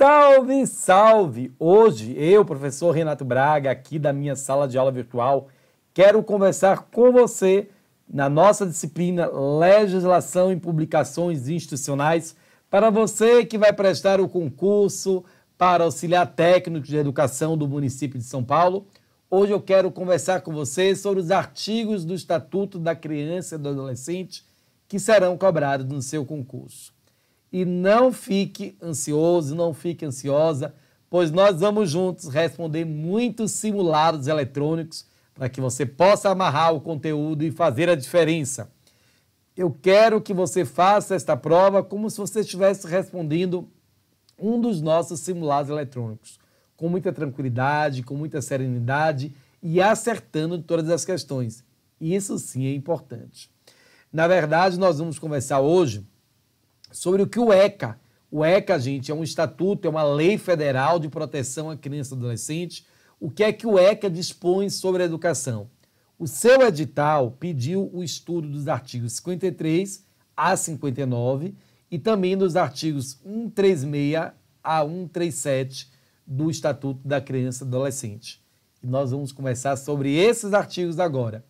Salve, salve! Hoje eu, professor Renato Braga, aqui da minha sala de aula virtual, quero conversar com você na nossa disciplina Legislação em Publicações Institucionais para você que vai prestar o concurso para auxiliar técnico de educação do município de São Paulo. Hoje eu quero conversar com você sobre os artigos do Estatuto da Criança e do Adolescente que serão cobrados no seu concurso e não fique ansioso, não fique ansiosa, pois nós vamos juntos responder muitos simulados eletrônicos para que você possa amarrar o conteúdo e fazer a diferença. Eu quero que você faça esta prova como se você estivesse respondendo um dos nossos simulados eletrônicos, com muita tranquilidade, com muita serenidade e acertando todas as questões. Isso sim é importante. Na verdade, nós vamos conversar hoje sobre o que o ECA. O ECA, gente, é um estatuto, é uma lei federal de proteção à criança e adolescente. O que é que o ECA dispõe sobre a educação? O seu edital pediu o estudo dos artigos 53 a 59 e também dos artigos 136 a 137 do Estatuto da Criança e Adolescente. E nós vamos conversar sobre esses artigos agora.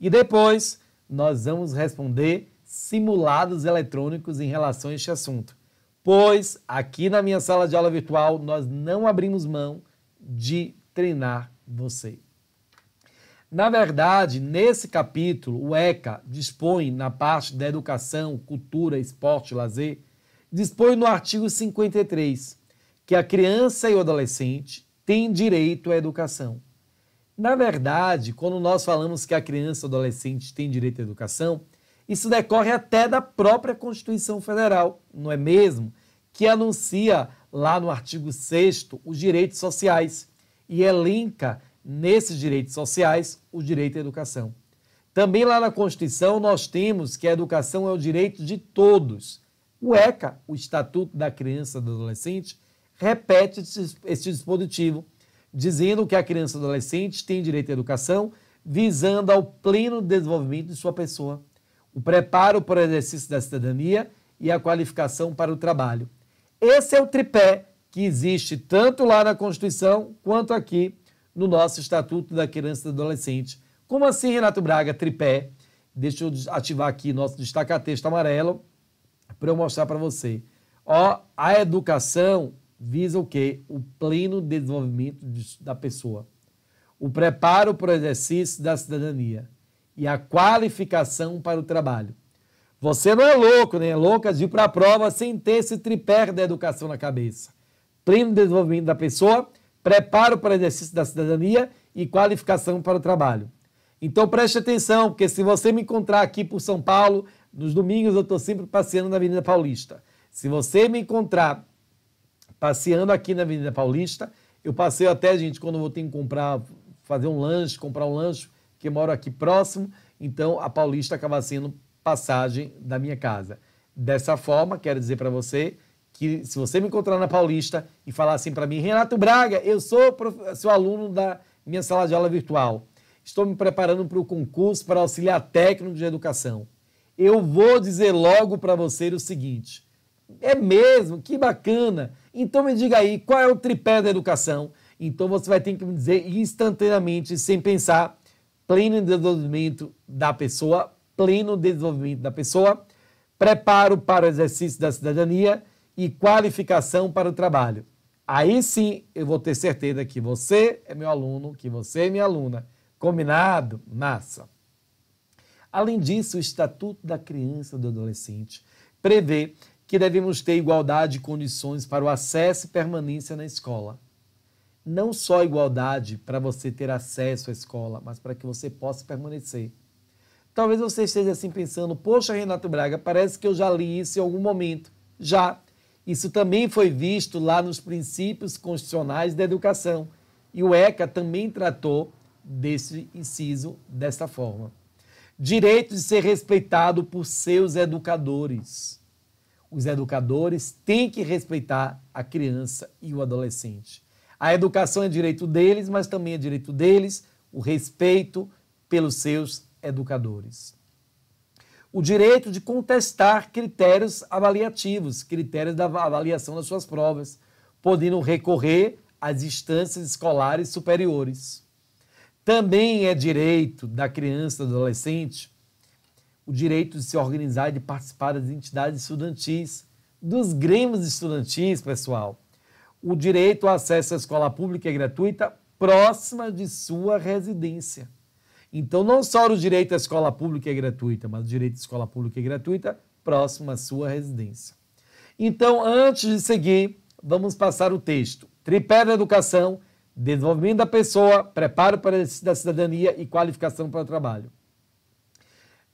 E depois nós vamos responder simulados eletrônicos em relação a este assunto, pois aqui na minha sala de aula virtual nós não abrimos mão de treinar você. Na verdade, nesse capítulo, o ECA dispõe, na parte da educação, cultura, esporte e lazer, dispõe no artigo 53 que a criança e o adolescente têm direito à educação. Na verdade, quando nós falamos que a criança e o adolescente têm direito à educação, isso decorre até da própria Constituição Federal, não é mesmo? Que anuncia lá no artigo 6 os direitos sociais e elenca nesses direitos sociais o direito à educação. Também lá na Constituição nós temos que a educação é o direito de todos. O ECA, o Estatuto da Criança e do Adolescente, repete este dispositivo, dizendo que a criança e adolescente tem direito à educação visando ao pleno desenvolvimento de sua pessoa o preparo para o exercício da cidadania e a qualificação para o trabalho. Esse é o tripé que existe tanto lá na Constituição quanto aqui no nosso Estatuto da Criança e do Adolescente. Como assim, Renato Braga, tripé? Deixa eu ativar aqui nosso destaca-texto amarelo para eu mostrar para você. Ó, a educação visa o quê? O pleno desenvolvimento da pessoa. O preparo para o exercício da cidadania e a qualificação para o trabalho. Você não é louco, nem é louca de ir para a prova sem ter esse tripé da educação na cabeça. Pleno desenvolvimento da pessoa, preparo para o exercício da cidadania e qualificação para o trabalho. Então preste atenção, porque se você me encontrar aqui por São Paulo, nos domingos eu estou sempre passeando na Avenida Paulista. Se você me encontrar passeando aqui na Avenida Paulista, eu passeio até, gente, quando eu vou ter que comprar, fazer um lanche, comprar um lanche, que moro aqui próximo, então a Paulista acaba sendo passagem da minha casa. Dessa forma, quero dizer para você que se você me encontrar na Paulista e falar assim para mim, Renato Braga, eu sou seu aluno da minha sala de aula virtual. Estou me preparando para o concurso para auxiliar técnico de educação. Eu vou dizer logo para você o seguinte: é mesmo, que bacana. Então me diga aí, qual é o tripé da educação? Então você vai ter que me dizer instantaneamente, sem pensar, pleno desenvolvimento da pessoa, pleno desenvolvimento da pessoa, preparo para o exercício da cidadania e qualificação para o trabalho. Aí sim eu vou ter certeza que você é meu aluno, que você é minha aluna. Combinado? Massa. Além disso, o Estatuto da Criança e do Adolescente prevê que devemos ter igualdade de condições para o acesso e permanência na escola não só igualdade para você ter acesso à escola, mas para que você possa permanecer. Talvez você esteja assim pensando: poxa, Renato Braga, parece que eu já li isso em algum momento. Já. Isso também foi visto lá nos princípios constitucionais da educação. E o ECA também tratou desse inciso desta forma. Direito de ser respeitado por seus educadores. Os educadores têm que respeitar a criança e o adolescente. A educação é direito deles, mas também é direito deles o respeito pelos seus educadores. O direito de contestar critérios avaliativos, critérios da avaliação das suas provas, podendo recorrer às instâncias escolares superiores. Também é direito da criança, do adolescente, o direito de se organizar e de participar das entidades estudantis, dos grêmios estudantis, pessoal o direito ao acesso à escola pública e gratuita próxima de sua residência. Então, não só o direito à escola pública e gratuita, mas o direito à escola pública e gratuita próximo à sua residência. Então, antes de seguir, vamos passar o texto. Tripé da educação, desenvolvimento da pessoa, preparo para a cidadania e qualificação para o trabalho.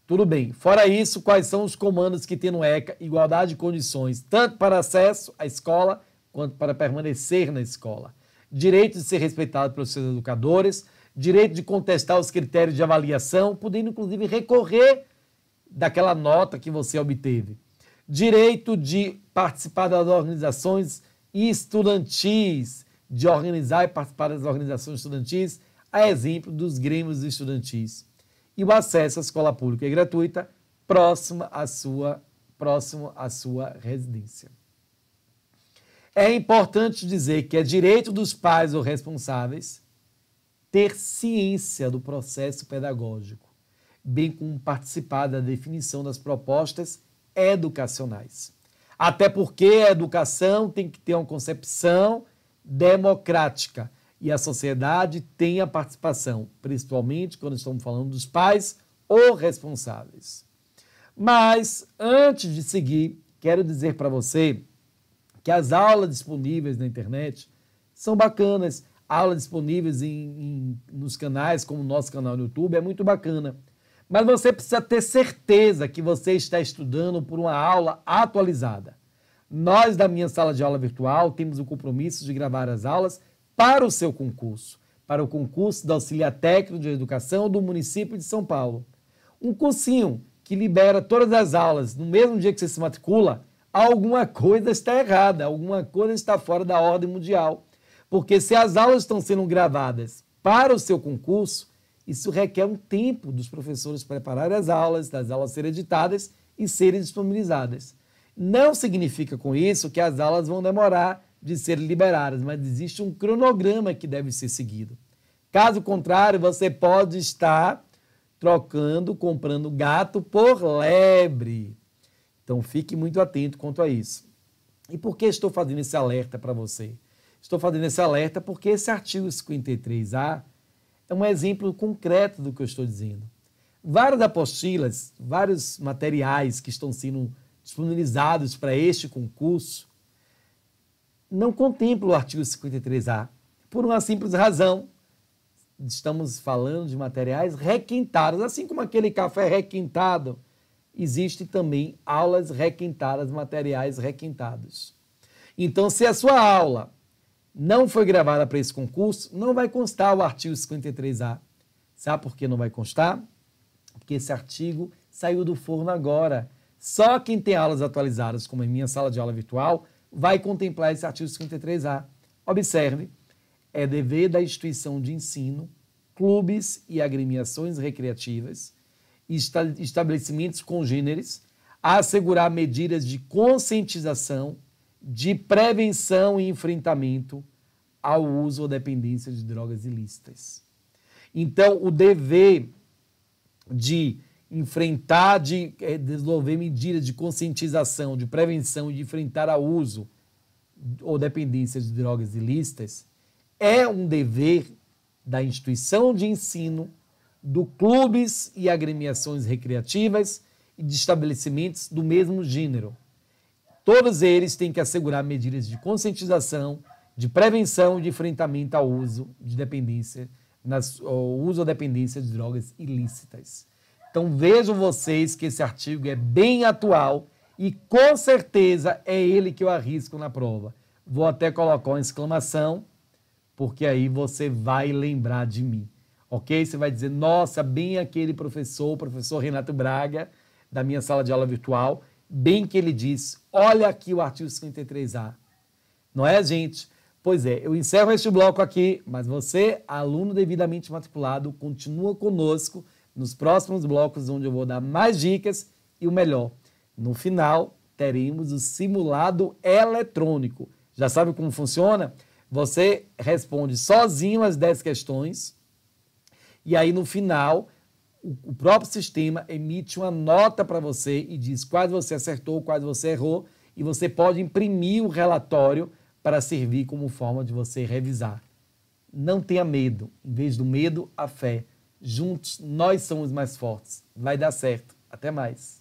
Tudo bem. Fora isso, quais são os comandos que tem no ECA? Igualdade de condições, tanto para acesso à escola, quanto para permanecer na escola, direito de ser respeitado pelos seus educadores, direito de contestar os critérios de avaliação, podendo inclusive recorrer daquela nota que você obteve, direito de participar das organizações estudantis, de organizar e participar das organizações estudantis, a exemplo dos grêmios estudantis, e o acesso à escola pública e é gratuita próxima à sua próximo à sua residência. É importante dizer que é direito dos pais ou responsáveis ter ciência do processo pedagógico, bem como participar da definição das propostas educacionais. Até porque a educação tem que ter uma concepção democrática e a sociedade tem a participação, principalmente quando estamos falando dos pais ou responsáveis. Mas antes de seguir, quero dizer para você que as aulas disponíveis na internet são bacanas. Aulas disponíveis em, em, nos canais, como o nosso canal no YouTube, é muito bacana. Mas você precisa ter certeza que você está estudando por uma aula atualizada. Nós, da minha sala de aula virtual, temos o compromisso de gravar as aulas para o seu concurso, para o concurso da Auxiliar Técnico de Educação do município de São Paulo. Um cursinho que libera todas as aulas no mesmo dia que você se matricula alguma coisa está errada, alguma coisa está fora da ordem mundial. Porque se as aulas estão sendo gravadas para o seu concurso, isso requer um tempo dos professores prepararem as aulas, das aulas serem editadas e serem disponibilizadas. Não significa com isso que as aulas vão demorar de serem liberadas, mas existe um cronograma que deve ser seguido. Caso contrário, você pode estar trocando, comprando gato por lebre. Então fique muito atento quanto a isso. E por que estou fazendo esse alerta para você? Estou fazendo esse alerta porque esse artigo 53A é um exemplo concreto do que eu estou dizendo. Várias apostilas, vários materiais que estão sendo disponibilizados para este concurso não contemplam o artigo 53A, por uma simples razão. Estamos falando de materiais requintados, assim como aquele café requintado existe também aulas requintadas, materiais requintados. Então, se a sua aula não foi gravada para esse concurso, não vai constar o artigo 53A. Sabe por que não vai constar? Porque esse artigo saiu do forno agora. Só quem tem aulas atualizadas, como em minha sala de aula virtual, vai contemplar esse artigo 53A. Observe, é dever da instituição de ensino, clubes e agremiações recreativas estabelecimentos congêneres a assegurar medidas de conscientização, de prevenção e enfrentamento ao uso ou dependência de drogas ilícitas. Então, o dever de enfrentar, de eh, desenvolver medidas de conscientização, de prevenção e de enfrentar ao uso ou dependência de drogas ilícitas é um dever da instituição de ensino do clubes e agremiações recreativas e de estabelecimentos do mesmo gênero. Todos eles têm que assegurar medidas de conscientização, de prevenção e de enfrentamento ao uso de dependência, nas, ou uso ou dependência de drogas ilícitas. Então vejam vocês que esse artigo é bem atual e com certeza é ele que eu arrisco na prova. Vou até colocar uma exclamação, porque aí você vai lembrar de mim ok? Você vai dizer, nossa, bem aquele professor, o professor Renato Braga, da minha sala de aula virtual, bem que ele disse, olha aqui o artigo 53A. Não é, gente? Pois é, eu encerro este bloco aqui, mas você, aluno devidamente matriculado, continua conosco nos próximos blocos, onde eu vou dar mais dicas e o melhor. No final, teremos o simulado eletrônico. Já sabe como funciona? Você responde sozinho as 10 questões e aí, no final, o próprio sistema emite uma nota para você e diz quais você acertou, quais você errou, e você pode imprimir o relatório para servir como forma de você revisar. Não tenha medo. Em vez do medo, a fé. Juntos nós somos mais fortes. Vai dar certo. Até mais.